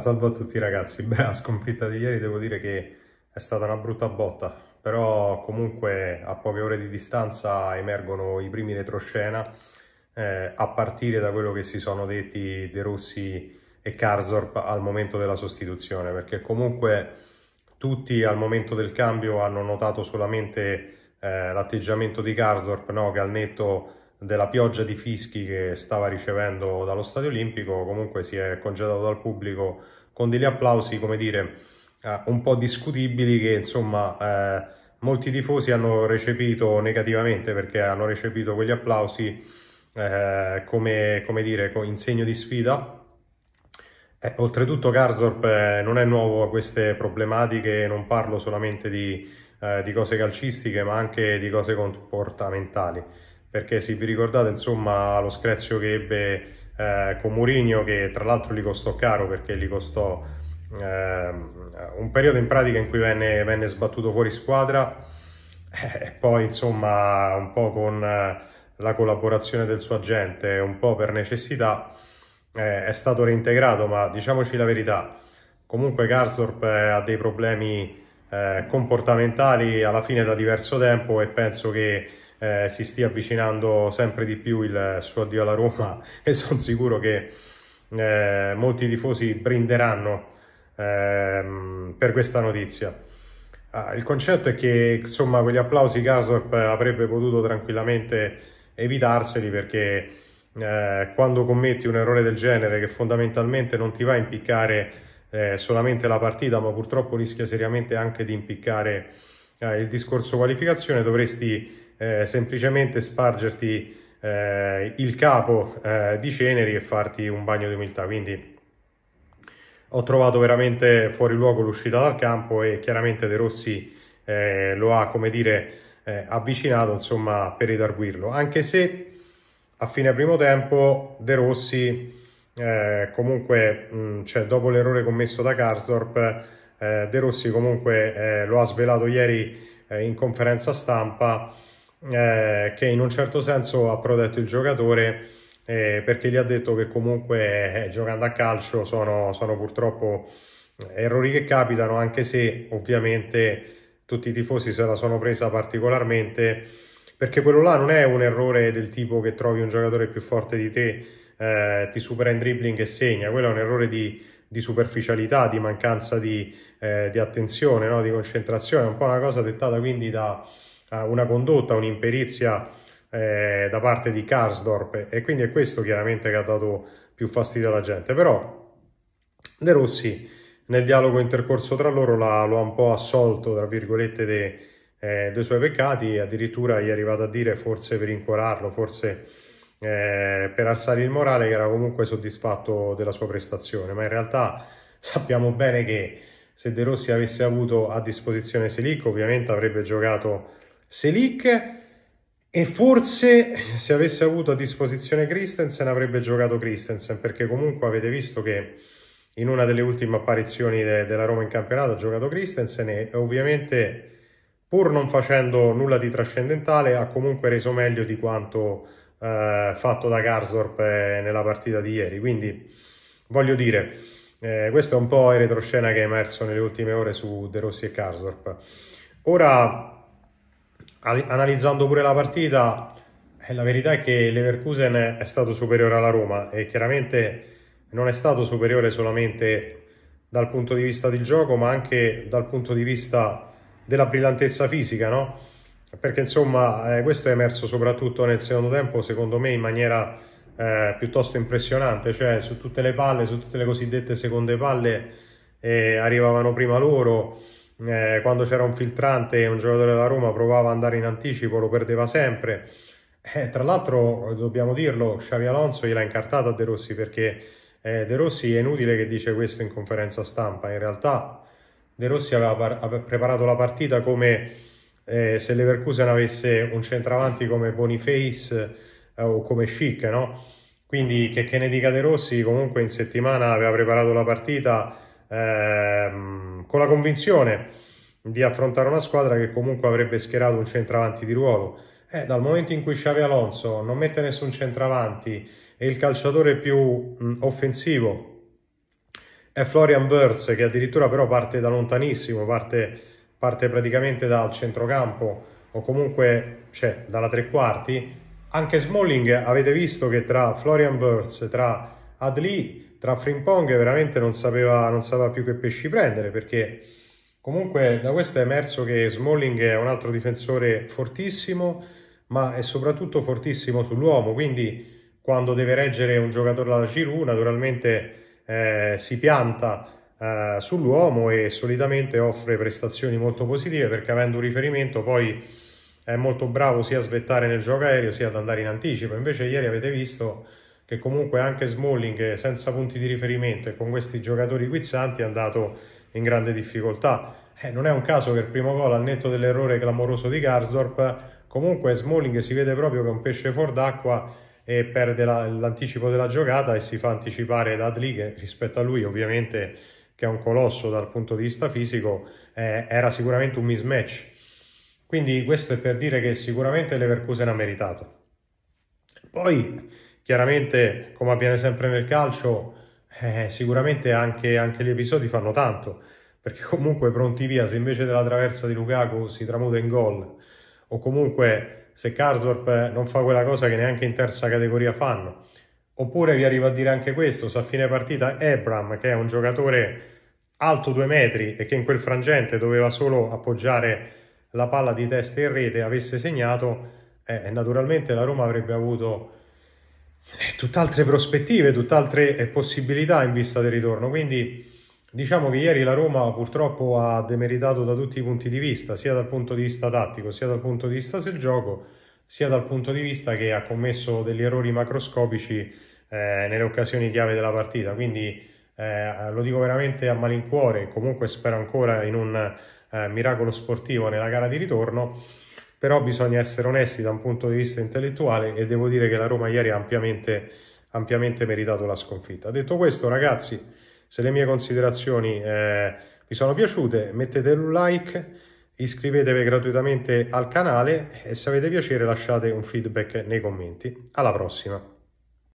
Salve a tutti ragazzi, beh la sconfitta di ieri devo dire che è stata una brutta botta, però comunque a poche ore di distanza emergono i primi retroscena, eh, a partire da quello che si sono detti De Rossi e Carsorp al momento della sostituzione, perché comunque tutti al momento del cambio hanno notato solamente eh, l'atteggiamento di Carsorp, no? che al netto della pioggia di fischi che stava ricevendo dallo Stadio Olimpico, comunque si è congedato dal pubblico con degli applausi, come dire, eh, un po' discutibili che insomma eh, molti tifosi hanno recepito negativamente perché hanno recepito quegli applausi eh, come, come, dire, in segno di sfida. Eh, oltretutto Garzorp eh, non è nuovo a queste problematiche, non parlo solamente di, eh, di cose calcistiche ma anche di cose comportamentali perché se vi ricordate insomma lo screzio che ebbe eh, con Mourinho che tra l'altro gli costò caro perché gli costò eh, un periodo in pratica in cui venne, venne sbattuto fuori squadra eh, e poi insomma un po' con eh, la collaborazione del suo agente un po' per necessità eh, è stato reintegrato ma diciamoci la verità comunque Garsdorp ha dei problemi comportamentali alla fine da diverso tempo e penso che eh, si stia avvicinando sempre di più il suo addio alla Roma e sono sicuro che eh, molti tifosi brinderanno ehm, per questa notizia. Ah, il concetto è che insomma quegli applausi Gasop avrebbe potuto tranquillamente evitarseli perché eh, quando commetti un errore del genere che fondamentalmente non ti va a impiccare eh, solamente la partita ma purtroppo rischia seriamente anche di impiccare eh, il discorso qualificazione dovresti eh, semplicemente spargerti eh, il capo eh, di ceneri e farti un bagno di umiltà. Quindi ho trovato veramente fuori luogo l'uscita dal campo e chiaramente De Rossi eh, lo ha, come dire, eh, avvicinato insomma, per edarguirlo. Anche se a fine primo tempo De Rossi... Eh, comunque mh, cioè, dopo l'errore commesso da Karsdorp eh, De Rossi comunque eh, lo ha svelato ieri eh, in conferenza stampa eh, che in un certo senso ha protetto il giocatore eh, perché gli ha detto che comunque eh, giocando a calcio sono, sono, purtroppo eh, errori che capitano anche se ovviamente tutti i tifosi se la sono presa particolarmente perché quello là non è un errore del tipo che trovi un giocatore più forte di te eh, ti supera in dribbling e segna quello è un errore di, di superficialità di mancanza di, eh, di attenzione no? di concentrazione è un po' una cosa dettata quindi da eh, una condotta, un'imperizia eh, da parte di Karsdorp e quindi è questo chiaramente che ha dato più fastidio alla gente. Però De Rossi nel dialogo intercorso tra loro la, lo ha un po' assolto, tra virgolette, eh, dei de suoi peccati, addirittura gli è arrivato a dire forse per incorarlo, forse eh, per alzare il morale che era comunque soddisfatto della sua prestazione, ma in realtà sappiamo bene che se De Rossi avesse avuto a disposizione Selic ovviamente avrebbe giocato Selic e forse se avesse avuto a disposizione Christensen avrebbe giocato Christensen perché comunque avete visto che in una delle ultime apparizioni de della Roma in campionato ha giocato Christensen e ovviamente pur non facendo nulla di trascendentale ha comunque reso meglio di quanto eh, fatto da Garsdorp eh, nella partita di ieri quindi voglio dire eh, questo è un po' il retroscena che è emerso nelle ultime ore su De Rossi e Garsdorp ora analizzando pure la partita, eh, la verità è che l'Everkusen è stato superiore alla Roma e chiaramente non è stato superiore solamente dal punto di vista del gioco, ma anche dal punto di vista della brillantezza fisica, no? Perché insomma, eh, questo è emerso soprattutto nel secondo tempo, secondo me, in maniera eh, piuttosto impressionante, cioè su tutte le palle, su tutte le cosiddette seconde palle, eh, arrivavano prima loro eh, quando c'era un filtrante e un giocatore della Roma provava ad andare in anticipo, lo perdeva sempre. Eh, tra l'altro, dobbiamo dirlo, Xavi Alonso gliel'ha incartata a De Rossi perché eh, De Rossi è inutile che dice questo in conferenza stampa. In realtà De Rossi aveva, par- aveva preparato la partita come eh, se l'Everkusen avesse un centravanti come Boniface eh, o come Schick, no? Quindi che, che ne dica De Rossi, comunque in settimana aveva preparato la partita ehm, con la convinzione di affrontare una squadra che comunque avrebbe schierato un centravanti di ruolo. Eh, dal momento in cui Xavi Alonso non mette nessun centravanti e il calciatore più mh, offensivo è Florian Wurz, che addirittura però parte da lontanissimo, parte, parte praticamente dal centrocampo o comunque cioè, dalla tre quarti, anche Smalling avete visto che tra Florian Wurz, tra Adli tra Frimpong veramente non sapeva, non sapeva più che pesci prendere perché comunque da questo è emerso che Smalling è un altro difensore fortissimo ma è soprattutto fortissimo sull'uomo quindi quando deve reggere un giocatore alla Giroud naturalmente eh, si pianta eh, sull'uomo e solitamente offre prestazioni molto positive perché avendo un riferimento poi è molto bravo sia a svettare nel gioco aereo sia ad andare in anticipo invece ieri avete visto che comunque anche Smalling eh, senza punti di riferimento e con questi giocatori guizzanti è andato in grande difficoltà. Eh, non è un caso che il primo gol, al netto dell'errore clamoroso di Garsdorp, comunque Smalling si vede proprio che è un pesce fuor d'acqua e perde la, l'anticipo della giocata e si fa anticipare da Adli che rispetto a lui ovviamente che è un colosso dal punto di vista fisico eh, era sicuramente un mismatch quindi questo è per dire che sicuramente l'Everkusen ha meritato poi Chiaramente, come avviene sempre nel calcio, eh, sicuramente anche, anche, gli episodi fanno tanto, perché comunque pronti via, se invece della traversa di Lukaku si tramuta in gol, o comunque se Karsdorp non fa quella cosa che neanche in terza categoria fanno, oppure vi arrivo a dire anche questo, se a fine partita Ebram, che è un giocatore alto due metri e che in quel frangente doveva solo appoggiare la palla di testa in rete, avesse segnato, eh, naturalmente la Roma avrebbe avuto eh, tutt'altre prospettive, tutt'altre eh, possibilità in vista del ritorno. Quindi diciamo che ieri la Roma purtroppo ha demeritato da tutti i punti di vista, sia dal punto di vista tattico, sia dal punto di vista del gioco, sia dal punto di vista che ha commesso degli errori macroscopici eh, nelle occasioni chiave della partita. Quindi eh, lo dico veramente a malincuore, comunque spero ancora in un eh, miracolo sportivo nella gara di ritorno però bisogna essere onesti da un punto di vista intellettuale e devo dire che la Roma ieri ha ampiamente, ampiamente meritato la sconfitta. Detto questo ragazzi, se le mie considerazioni eh, vi sono piaciute mettete un like, iscrivetevi gratuitamente al canale e se avete piacere lasciate un feedback nei commenti. Alla prossima!